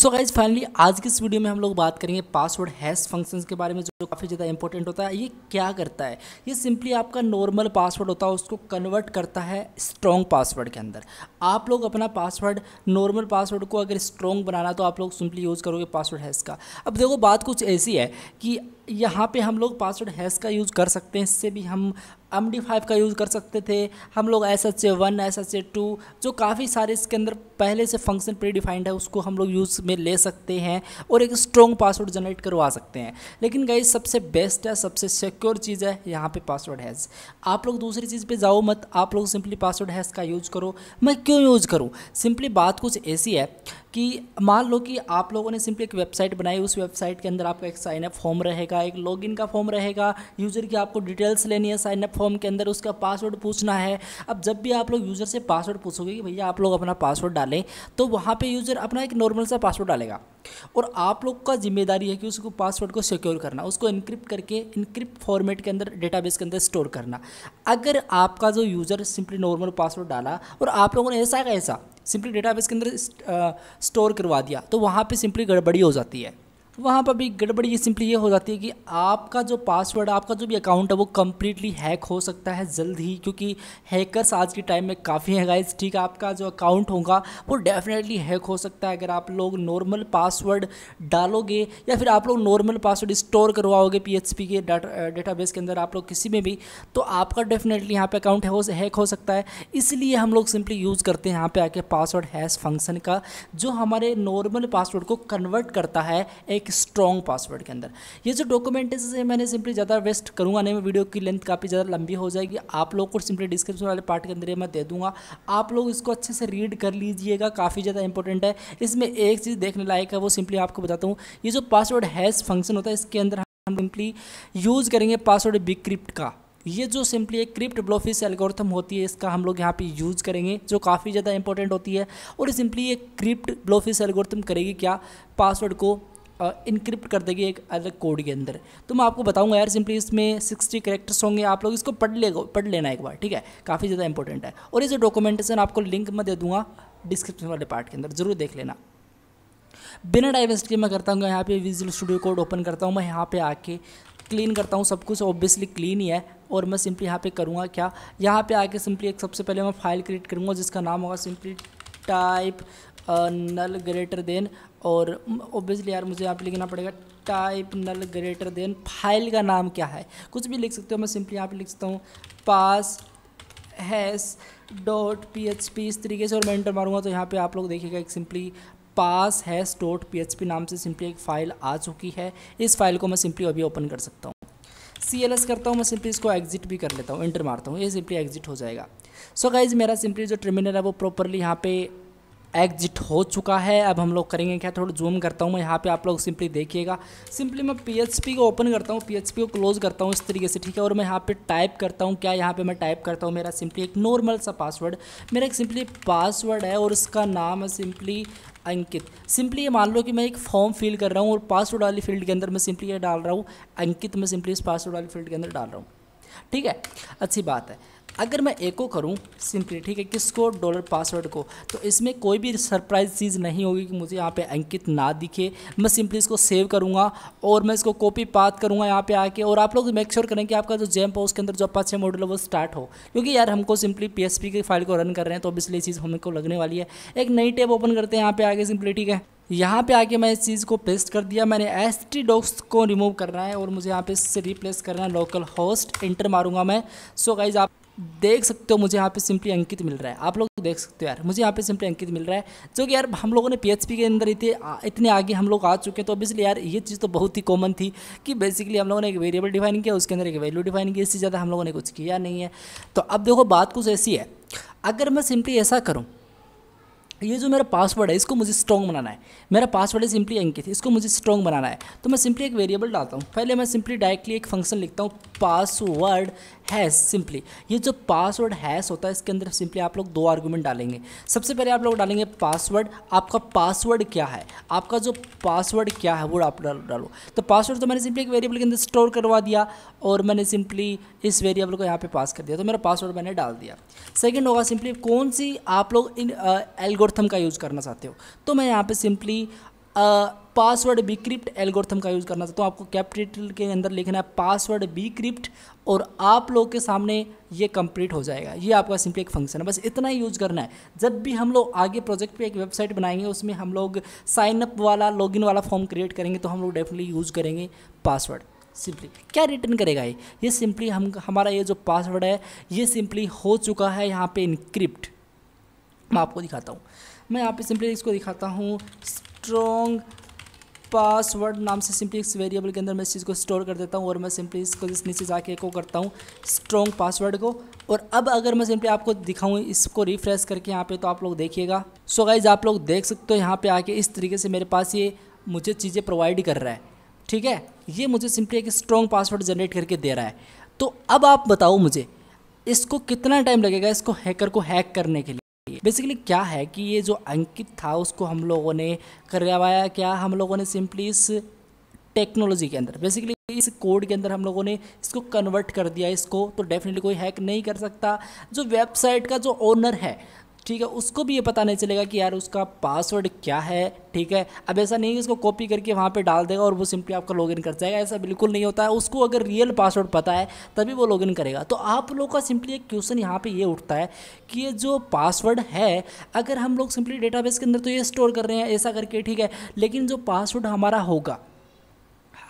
so guys finally आज की इस वीडियो में हम लोग बात करेंगे पासवर्ड हैश फंक्शंस के बारे में जो काफ़ी ज़्यादा इंपॉर्टेंट होता है ये क्या करता है ये सिंपली आपका नॉर्मल पासवर्ड होता है उसको कन्वर्ट करता है स्ट्रॉन्ग पासवर्ड के अंदर आप लोग अपना पासवर्ड नॉर्मल पासवर्ड को अगर स्ट्रॉन्ग बनाना तो आप लोग सिंपली यूज़ करोगे पासवर्ड हैश का अब देखो बात कुछ ऐसी है कि यहाँ पे हम लोग पासवर्ड हैश का यूज़ कर सकते हैं इससे भी हम एम डी फाइव का यूज़ कर सकते थे हम लोग S H A one S H A two जो काफ़ी सारे इसके अंदर पहले से फंक्शन प्री डिफाइंड है उसको हम लोग यूज़ में ले सकते हैं और एक स्ट्रॉन्ग पासवर्ड जनरेट करवा सकते हैं लेकिन गाइज सबसे बेस्ट है सबसे सिक्योर चीज़ है यहाँ पे पासवर्ड हैज़ आप लोग दूसरी चीज़ पे जाओ मत आप लोग सिंपली पासवर्ड हैज़ का यूज़ करो मैं क्यों यूज़ करूँ सिंपली बात कुछ ऐसी है कि मान लो कि आप लोगों ने सिंपली एक वेबसाइट बनाई उस वेबसाइट के अंदर आपका एक साइनअप फॉर्म रहेगा एक लॉगिन का फॉर्म रहेगा यूज़र की आपको डिटेल्स लेनी है साइनअप फॉर्म के अंदर उसका पासवर्ड पूछना है अब जब भी आप लोग यूज़र से पासवर्ड पूछोगे कि भैया आप लोग अपना पासवर्ड डालें डालें तो वहाँ पे यूज़र अपना एक नॉर्मल सा पासवर्ड डालेगा और आप लोग का जिम्मेदारी है कि उसको पासवर्ड को सिक्योर करना उसको इनक्रिप्ट करके इनक्रिप्ट फॉर्मेट के अंदर डेटाबेस के अंदर स्टोर करना अगर आपका जो यूज़र सिंपली नॉर्मल पासवर्ड डाला और आप लोगों ने ऐसा ऐसा सिंपली डेटाबेस के अंदर स्टोर करवा दिया तो वहाँ पर सिंपली गड़बड़ी हो जाती है वहाँ पर भी गड़बड़ी ये सिंपली ये हो जाती है कि आपका जो पासवर्ड आपका जो भी अकाउंट है वो कम्प्लीटली हैक हो सकता है जल्द ही क्योंकि हैकर्स आज के टाइम में काफ़ी हैं गाइज ठीक आपका जो अकाउंट होगा वो डेफिनेटली हैक हो सकता है अगर आप लोग नॉर्मल पासवर्ड डालोगे या फिर आप लोग नॉर्मल पासवर्ड स्टोर करवाओगे पी के डाटा बेस के अंदर आप लोग किसी में भी तो आपका डेफिनेटली यहाँ पर अकाउंट है हैक हो सकता है इसलिए हम लोग सिंपली यूज़ करते हैं यहाँ पर आके पासवर्ड हैश फंक्शन का जो हमारे नॉर्मल पासवर्ड को कन्वर्ट करता है एक स्ट्रॉन्ग पासवर्ड के अंदर ये जो डॉक्यूमेंट है मैंने सिंपली ज़्यादा वेस्ट करूँगा नहीं मैं वीडियो की लेंथ काफ़ी ज़्यादा लंबी हो जाएगी आप लोग को सिंपली डिस्क्रिप्शन वाले पार्ट के अंदर ये मैं दे दूँगा आप लोग इसको अच्छे से रीड कर लीजिएगा काफ़ी ज़्यादा इंपॉर्टेंट है इसमें एक चीज़ देखने लायक है वो सिंपली आपको बताता हूँ ये जो पासवर्ड हैज़ फंक्शन होता है इसके अंदर हम सिंपली यूज़ करेंगे पासवर्ड बिक्रिप्ट का ये जो सिंपली एक क्रिप्ट ब्लोफिस एल्गोरिथम होती है इसका हम लोग यहाँ पे यूज़ करेंगे जो काफ़ी ज़्यादा इंपॉर्टेंट होती है और सिंपली ये क्रिप्ट ब्लोफिस एल्गोरिथम करेगी क्या पासवर्ड को इनक्रिप्ट कर देगी एक अलग कोड के अंदर तो मैं आपको बताऊंगा यार सिंपली इसमें सिक्सटी करेक्टर्स होंगे आप लोग इसको पढ़ ले पढ़ लेना एक बार ठीक है काफ़ी ज़्यादा इंपॉर्टेंट है और ये जो डॉक्यूमेंटेशन आपको लिंक मैं दे दूँगा डिस्क्रिप्शन वाले पार्ट के अंदर ज़रूर देख लेना बिना डाइवर्सिटी मैं करता हूँ यहाँ पे विजुअल स्टूडियो कोड ओपन करता हूँ मैं यहाँ पे आके क्लीन करता हूँ सब कुछ ऑब्वियसली क्लीन ही है और मैं सिंपली यहाँ पे करूँगा क्या यहाँ पे आके सिंपली एक सबसे पहले मैं फाइल क्रिएट करूँगा जिसका नाम होगा simply type null greater than और ओबियसली यार मुझे यहाँ पे लिखना पड़ेगा type null greater than file का नाम क्या है कुछ भी लिख सकते हो मैं सिंपली यहाँ पे लिख सकता हूँ pass hash dot P H P इस तरीके से और मैं इंटर मारूंगा तो यहाँ पे आप लोग देखिएगा एक simply pass hash dot P H P नाम से सिंपली एक फ़ाइल आ चुकी है इस फाइल को मैं सिंपली अभी ओपन कर सकता हूँ सी एल एस करता हूँ मैं सिंपली इसको एग्जिट भी कर लेता हूँ इंटर मारता हूँ ये सिंपली एग्जिट हो जाएगा सो so गाइज मेरा सिंपली जो टर्मिनल है वो प्रॉपरली यहाँ पे एग्जिट हो चुका है अब हम लोग करेंगे क्या थोड़ा जूम करता हूँ मैं यहाँ पे आप लोग सिंपली देखिएगा सिंपली मैं पी को ओपन करता हूँ पी को क्लोज करता हूँ इस तरीके से ठीक है और मैं यहाँ पे टाइप करता हूँ क्या यहाँ पे मैं टाइप करता हूँ मेरा सिंपली एक नॉर्मल सा पासवर्ड मेरा एक सिंपली पासवर्ड है और इसका नाम है सिंपली अंकित सिंपली ये मान लो कि मैं एक फॉर्म फिल कर रहा हूँ और पासवर्ड वाली फील्ड के अंदर मैं सिंपली ये डाल रहा हूँ अंकित मैं सिंपली इस पासवर्ड वाली फील्ड के अंदर डाल रहा हूँ ठीक है अच्छी बात है अगर मैं एको करूं सिंपली ठीक है किसको डॉलर पासवर्ड को तो इसमें कोई भी सरप्राइज चीज़ नहीं होगी कि मुझे यहाँ पे अंकित ना दिखे मैं सिंपली इसको सेव करूँगा और मैं इसको कॉपी पात करूँगा यहाँ पे आके और आप लोग मेक श्योर करें कि आपका जो जैम्प है उसके अंदर जो अपाचे मॉडल है वो स्टार्ट हो क्योंकि यार हमको सिंपली पी की फाइल को रन कर रहे हैं तो इसलिए चीज़ हमको लगने वाली है एक नई टेब ओपन करते हैं यहाँ पर आगे सिंपली ठीक है यहाँ पे आके मैं इस चीज़ को पेस्ट कर दिया मैंने एस टी डॉक्स को रिमूव करना है और मुझे यहाँ पे इससे रिप्लेस करना है लोकल होस्ट इंटर मारूंगा मैं सो so गाइज आप देख सकते हो मुझे यहाँ पे सिंपली अंकित मिल रहा है आप लोग देख सकते हो यार मुझे यहाँ पे सिंपली अंकित मिल रहा है जो कि यार हम लोगों ने पीएचपी के अंदर इतने इतने आगे हम लोग आ चुके हैं तो ऑब्वियसली यार ये चीज़ तो बहुत ही कॉमन थी कि बेसिकली हम लोगों ने एक वेरिएबल डिफाइन किया उसके अंदर एक वैल्यू डिफाइन की इससे ज़्यादा हम लोगों ने कुछ किया नहीं है तो अब देखो बात कुछ ऐसी है अगर मैं सिंपली ऐसा करूँ ये जो मेरा पासवर्ड है इसको मुझे स्ट्रॉन्ग बनाना है मेरा पासवर्ड है सिंपली अंकित इसको मुझे स्ट्रॉन्ग बनाना है तो मैं सिंपली एक वेरिएबल डालता हूँ पहले मैं सिंपली डायरेक्टली एक फंक्शन लिखता हूँ पासवर्ड हैश सिंपली ये जो पासवर्ड हैश होता है इसके अंदर सिंपली आप लोग दो आर्गूमेंट डालेंगे सबसे पहले आप लोग डालेंगे पासवर्ड आपका पासवर्ड क्या है आपका जो पासवर्ड क्या है वो आप डालो तो पासवर्ड तो मैंने सिंपली एक वेरिएबल के अंदर स्टोर करवा दिया और मैंने सिंपली इस वेरिएबल को यहाँ पर पास कर दिया तो मेरा पासवर्ड मैंने डाल दिया सेकेंड होगा सिंपली कौन सी आप लोग इन एल्गोर एल्गोरिथम का यूज़ करना चाहते हो तो मैं यहाँ पे सिंपली पासवर्ड क्रिप्ट एल्गोरिथम का यूज़ करना चाहता हूँ आपको कैपिटल के अंदर लिखना है पासवर्ड क्रिप्ट और आप लोग के सामने ये कंप्लीट हो जाएगा ये आपका सिंपली एक फंक्शन है बस इतना ही यूज करना है जब भी हम लोग आगे प्रोजेक्ट पे एक वेबसाइट बनाएंगे उसमें हम लोग साइनअप वाला लॉगिन वाला फॉर्म क्रिएट करेंगे तो हम लोग डेफिनेटली यूज़ करेंगे पासवर्ड सिंपली क्या रिटर्न करेगा ये ये सिंपली हम हमारा ये जो पासवर्ड है ये सिंपली हो चुका है यहाँ पे इनक्रिप्ट मैं आपको दिखाता हूँ मैं यहाँ पे सिंपली इसको दिखाता हूँ स्ट्रॉन्ग पासवर्ड नाम से सिंपली इस वेरिएबल के अंदर मैं इस चीज़ को स्टोर कर देता हूँ और मैं सिंपली इसको इस नीचे जाके एको करता हूँ स्ट्रॉन्ग पासवर्ड को और अब अगर मैं सिंपली आपको दिखाऊँ इसको रिफ्रेश करके यहाँ पे तो आप लोग देखिएगा सो गाइज आप लोग देख सकते हो यहाँ पे आके इस तरीके से मेरे पास ये मुझे चीज़ें प्रोवाइड कर रहा है ठीक है ये मुझे सिंपली एक स्ट्रॉन्ग पासवर्ड जनरेट करके दे रहा है तो अब आप बताओ मुझे इसको कितना टाइम लगेगा इसको हैकर को हैक करने के लिए बेसिकली क्या है कि ये जो अंकित था उसको हम लोगों ने करवाया क्या हम लोगों ने सिंपली इस टेक्नोलॉजी के अंदर बेसिकली इस कोड के अंदर हम लोगों ने इसको कन्वर्ट कर दिया इसको तो डेफिनेटली कोई हैक नहीं कर सकता जो वेबसाइट का जो ओनर है ठीक है उसको भी ये पता नहीं चलेगा कि यार उसका पासवर्ड क्या है ठीक है अब ऐसा नहीं कि उसको कॉपी करके वहाँ पे डाल देगा और वो सिंपली आपका लॉगिन कर जाएगा ऐसा बिल्कुल नहीं होता है उसको अगर रियल पासवर्ड पता है तभी वो लॉगिन करेगा तो आप लोग का सिंपली एक क्वेश्चन यहाँ पे ये उठता है कि ये जो पासवर्ड है अगर हम लोग सिंपली डेटाबेस के अंदर तो ये स्टोर कर रहे हैं ऐसा करके ठीक है लेकिन जो पासवर्ड हमारा होगा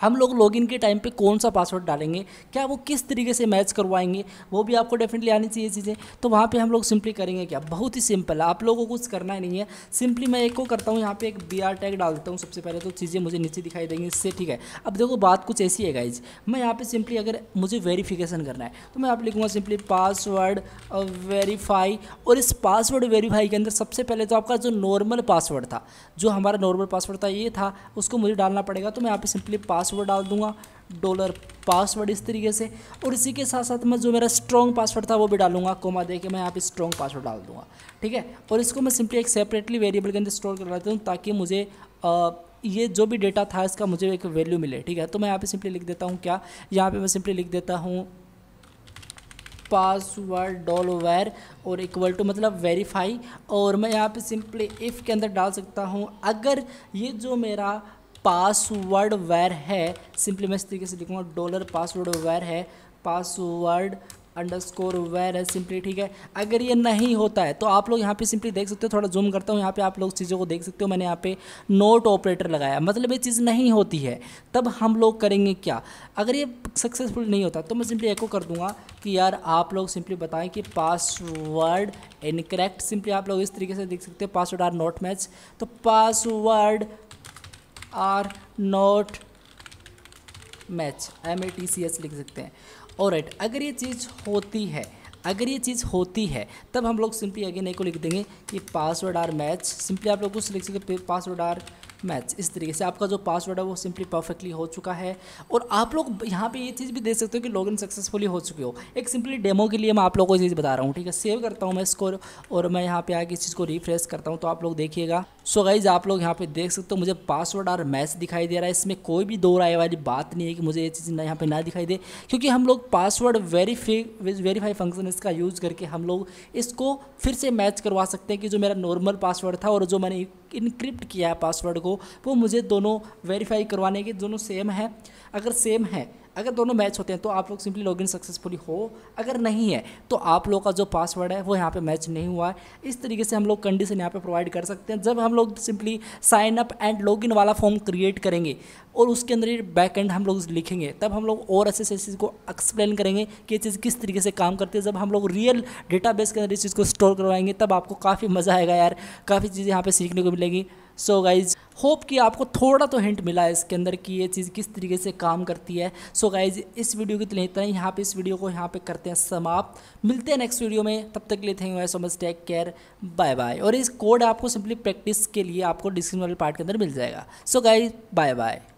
हम लोग लॉगिन के टाइम पे कौन सा पासवर्ड डालेंगे क्या वो किस तरीके से मैच करवाएंगे वो भी आपको डेफिनेटली आनी चाहिए चीज़ें तो वहाँ पर हम लोग सिंपली करेंगे क्या बहुत ही सिंपल है आप लोगों को कुछ करना ही नहीं है सिंपली मैं एक को करता हूँ यहाँ पर एक बी आर टैग डाल देता हूँ सबसे पहले तो चीज़ें मुझे नीचे दिखाई देंगी इससे ठीक है अब देखो बात कुछ ऐसी है गाइज मैं यहाँ पर सिंपली अगर मुझे वेरीफिकेशन करना है तो मैं आप लिखूँगा सिंपली पासवर्ड वेरीफाई और इस पासवर्ड वेरीफाई के अंदर सबसे पहले तो आपका जो नॉर्मल पासवर्ड था जो हमारा नॉर्मल पासवर्ड था ये था उसको मुझे डालना पड़ेगा तो मैं यहाँ पे सिंपली पासवर्ड पासवर्ड डाल दूंगा डॉलर पासवर्ड इस तरीके से और इसी के साथ साथ मैं जो मेरा स्ट्रॉन्ग पासवर्ड था वो भी डालूंगा कोमा दे के मैं यहाँ पे स्ट्रॉन्ग पासवर्ड डाल दूंगा ठीक है और इसको मैं सिंपली एक सेपरेटली वेरिएबल के अंदर स्टोर कर लेता हूँ ताकि मुझे आ, ये जो भी डेटा था इसका मुझे एक वैल्यू मिले ठीक है तो मैं यहाँ पे सिंपली लिख देता हूँ क्या यहाँ पर मैं सिंपली लिख देता हूँ पासवर्ड डॉल वेर और इक्वल टू मतलब वेरीफाई और मैं यहाँ पे सिंपली इफ़ के अंदर डाल सकता हूँ अगर ये जो मेरा पासवर्ड वेर है सिंपली मैं इस तरीके से लिखूँगा डॉलर पासवर्ड वेर है पासवर्ड अंडर स्कोर वेर है सिंपली ठीक है अगर ये नहीं होता है तो आप लोग यहाँ पे सिंपली देख सकते हो थोड़ा जूम करता हूँ यहाँ पे आप लोग चीज़ों को देख सकते हो मैंने यहाँ पे नोट ऑपरेटर लगाया मतलब ये चीज़ नहीं होती है तब हम लोग करेंगे क्या अगर ये सक्सेसफुल नहीं होता तो मैं सिंपली एको कर दूंगा कि यार आप लोग सिंपली बताएं कि पासवर्ड इनकरेक्ट सिंपली आप लोग इस तरीके से देख सकते हो पासवर्ड आर नॉट मैच तो password are not match M A T C H लिख सकते हैं और right, अगर ये चीज़ होती है अगर ये चीज़ होती है तब हम लोग सिंपली अगेन एक को लिख देंगे कि पासवर्ड आर मैच सिंपली आप लोग कुछ लिख सकते पासवर्ड आर मैच इस तरीके से आपका जो पासवर्ड है वो सिंपली परफेक्टली हो चुका है और आप लोग यहाँ पे ये चीज़ भी देख सकते हो कि लॉग इन सक्सेसफुली हो चुके हो एक सिंपली डेमो के लिए मैं आप लोग को ये चीज़ बता रहा हूँ ठीक है सेव करता हूँ मैं इसको और मैं यहाँ पे आके इस चीज़ को रिफ्रेश करता हूँ तो आप लोग देखिएगा सो so गाइज आप लोग यहाँ पे देख सकते हो मुझे पासवर्ड और मैच दिखाई दे रहा है इसमें कोई भी दो राय वाली बात नहीं है कि मुझे ये चीज़ यहाँ पर ना दिखाई दे क्योंकि हम लोग पासवर्ड वेरीफाई वेरीफाई फंक्शन इसका यूज़ करके हम लोग इसको फिर से मैच करवा सकते हैं कि जो मेरा नॉर्मल पासवर्ड था और जो मैंने इनक्रिप्ट किया है पासवर्ड को वो मुझे दोनों वेरीफाई करवाने के दोनों सेम है अगर सेम है अगर दोनों मैच होते हैं तो आप लोग सिंपली लॉगिन सक्सेसफुली हो अगर नहीं है तो आप लोग का जो पासवर्ड है वो यहाँ पे मैच नहीं हुआ है इस तरीके से हम लोग कंडीशन यहाँ पे प्रोवाइड कर सकते हैं जब हम लोग simply sign up and login वाला फॉर्म क्रिएट करेंगे और उसके अंदर ही बैक एंड हम लोग लिखेंगे तब हम लोग और ऐसे चीज़ को एक्सप्लेन करेंगे कि ये चीज़ किस तरीके से काम करती है जब हम लोग रियल डेटाबेस के अंदर इस चीज़ को स्टोर करवाएंगे तब आपको काफ़ी मज़ा आएगा यार काफ़ी चीज़ें यहाँ पर सीखने को मिलेंगी सो गाइज होप कि आपको थोड़ा तो हिंट मिला है इसके अंदर कि ये चीज़ किस तरीके से काम करती है सो so गाइज इस वीडियो की इतना ही यहाँ पे इस वीडियो को यहाँ पे करते हैं समाप्त मिलते हैं नेक्स्ट वीडियो में तब तक के लिए thank you so much take care bye bye और इस कोड आपको सिंपली प्रैक्टिस के लिए आपको डिस्क्रिप्शन वाले पार्ट के अंदर मिल जाएगा सो गाइज बाय बाय